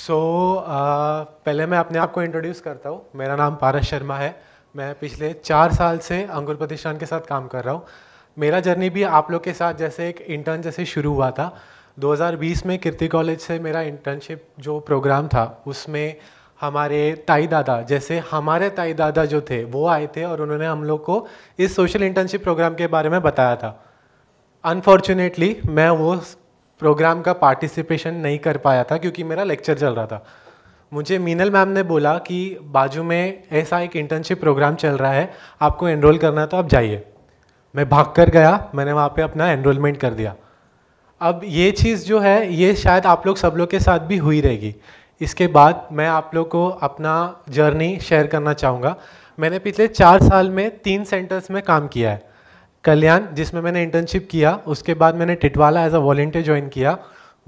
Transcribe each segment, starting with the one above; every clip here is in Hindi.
सो so, uh, पहले मैं अपने आप को इंट्रोड्यूस करता हूँ मेरा नाम पारस शर्मा है मैं पिछले चार साल से अंकुर प्रतिष्ठान के साथ काम कर रहा हूँ मेरा जर्नी भी आप लोग के साथ जैसे एक इंटर्न जैसे शुरू हुआ था 2020 में कीर्ति कॉलेज से मेरा इंटर्नशिप जो प्रोग्राम था उसमें हमारे ताई दादा जैसे हमारे ताई दादा जो थे वो आए थे और उन्होंने हम लोग को इस सोशल इंटर्नशिप प्रोग्राम के बारे में बताया था अनफॉर्चुनेटली मैं वो प्रोग्राम का पार्टिसिपेशन नहीं कर पाया था क्योंकि मेरा लेक्चर चल रहा था मुझे मीनल मैम ने बोला कि बाजू में ऐसा एक इंटर्नशिप प्रोग्राम चल रहा है आपको एनरोल करना है तो आप जाइए मैं भाग कर गया मैंने वहाँ पे अपना एनरोलमेंट कर दिया अब ये चीज़ जो है ये शायद आप लोग सब लोग के साथ भी हुई रहेगी इसके बाद मैं आप लोग को अपना जर्नी शेयर करना चाहूँगा मैंने पिछले चार साल में तीन सेंटर्स में काम किया है कल्याण जिसमें मैंने इंटर्नशिप किया उसके बाद मैंने Titwala as a volunteer join किया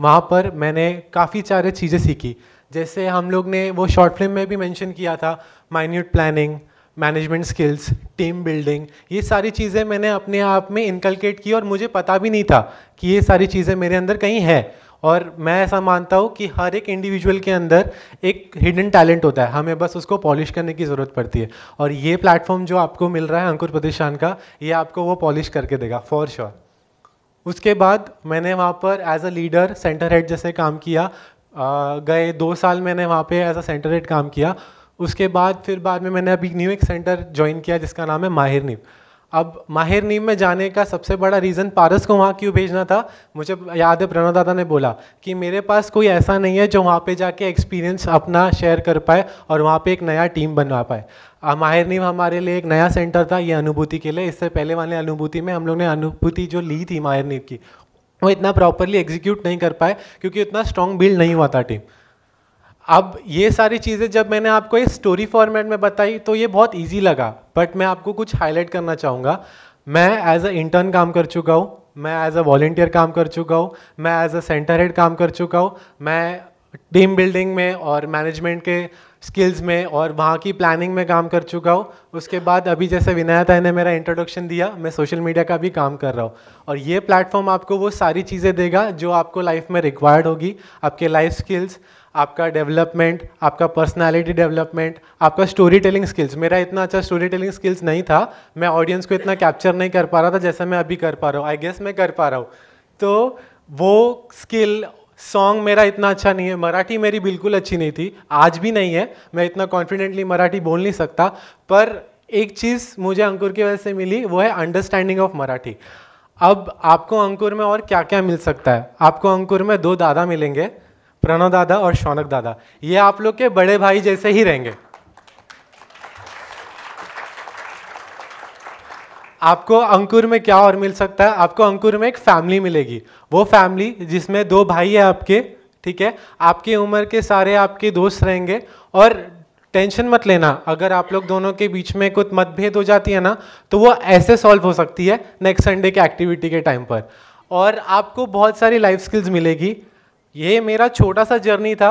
वहाँ पर मैंने काफ़ी सारे चीज़ें सीखी जैसे हम लोग ने वो शॉर्ट फिल्म में भी मेंशन किया था minute planning management skills team building ये सारी चीज़ें मैंने अपने आप में इनकलकेट की और मुझे पता भी नहीं था कि ये सारी चीज़ें मेरे अंदर कहीं हैं और मैं ऐसा मानता हूँ कि हर एक इंडिविजुअल के अंदर एक हिडन टैलेंट होता है हमें बस उसको पॉलिश करने की ज़रूरत पड़ती है और ये प्लेटफॉर्म जो आपको मिल रहा है अंकुर प्रतिष्ठान का ये आपको वो पॉलिश करके देगा फॉर श्योर sure. उसके बाद मैंने वहाँ पर as a leader centre head जैसे काम किया गए दो साल मैंने वहाँ पे एज अ सेंटर हेड काम किया उसके बाद फिर बाद में मैंने अभी न्यू एक सेंटर ज्वाइन किया जिसका नाम है माहिर नीम अब माहिर नीम में जाने का सबसे बड़ा रीज़न पारस को वहाँ क्यों भेजना था मुझे याद है प्रणव दादा ने बोला कि मेरे पास कोई ऐसा नहीं है जो वहाँ पे जाके एक्सपीरियंस अपना शेयर कर पाए और वहाँ पे एक नया टीम बनवा पाए माहिर नीम हमारे लिए एक नया सेंटर था ये अनुभूति के लिए इससे पहले वाले अनुभूति में हम लोग ने अनुभूति जो ली थी माहिर नीम की वो इतना प्रॉपरली एग्जीक्यूट नहीं कर पाए क्योंकि इतना स्ट्रॉन्ग बिल्ड नहीं हुआ था टीम अब ये सारी चीज़ें जब मैंने आपको ये स्टोरी फॉर्मेट में बताई तो ये बहुत इजी लगा बट मैं आपको कुछ हाईलाइट करना चाहूँगा मैं एज अ इंटर्न काम कर चुका हूँ मैं एज अ वॉल्टियर काम कर चुका हूँ मैं एज अ सेंटर हेड काम कर चुका हूँ मैं टीम बिल्डिंग में और मैनेजमेंट के स्किल्स में और वहाँ की प्लानिंग में काम कर चुका हूँ उसके बाद अभी जैसे विनायता ने मेरा इंट्रोडक्शन दिया मैं सोशल मीडिया का भी काम कर रहा हूँ और ये प्लेटफॉर्म आपको वो सारी चीज़ें देगा जो आपको लाइफ में रिक्वायर्ड होगी आपके लाइफ स्किल्स आपका डेवलपमेंट आपका पर्सनालिटी डेवलपमेंट आपका स्टोरी टेलिंग स्किल्स मेरा इतना अच्छा स्टोरी टेलिंग स्किल्स नहीं था मैं ऑडियंस को इतना कैप्चर नहीं कर पा रहा था जैसा मैं अभी कर पा रहा हूँ आई गेस मैं कर पा रहा हूँ तो वो स्किल सॉन्ग मेरा इतना अच्छा नहीं है मराठी मेरी बिल्कुल अच्छी नहीं थी आज भी नहीं है मैं इतना कॉन्फिडेंटली मराठी बोल नहीं सकता पर एक चीज़ मुझे अंकुर की वजह से मिली वो है अंडरस्टैंडिंग ऑफ मराठी अब आपको अंकुर में और क्या क्या मिल सकता है आपको अंकुर में दो दादा मिलेंगे प्रणव दादा और शौनक दादा ये आप लोग के बड़े भाई जैसे ही रहेंगे आपको अंकुर में क्या और मिल सकता है आपको अंकुर में एक फैमिली मिलेगी वो फैमिली जिसमें दो भाई है आपके ठीक है आपकी उम्र के सारे आपके दोस्त रहेंगे और टेंशन मत लेना अगर आप लोग दोनों के बीच में कुछ मतभेद हो जाती है ना तो वो ऐसे सॉल्व हो सकती है नेक्स्ट संडे के एक्टिविटी के टाइम पर और आपको बहुत सारी लाइफ स्किल्स मिलेगी ये मेरा छोटा सा जर्नी था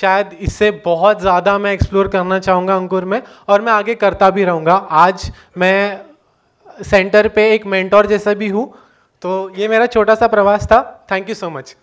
शायद इससे बहुत ज़्यादा मैं एक्सप्लोर करना चाहूँगा अंकुर में और मैं आगे करता भी रहूँगा आज मैं सेंटर पे एक मेंटोर जैसा भी हूँ तो ये मेरा छोटा सा प्रवास था थैंक यू सो मच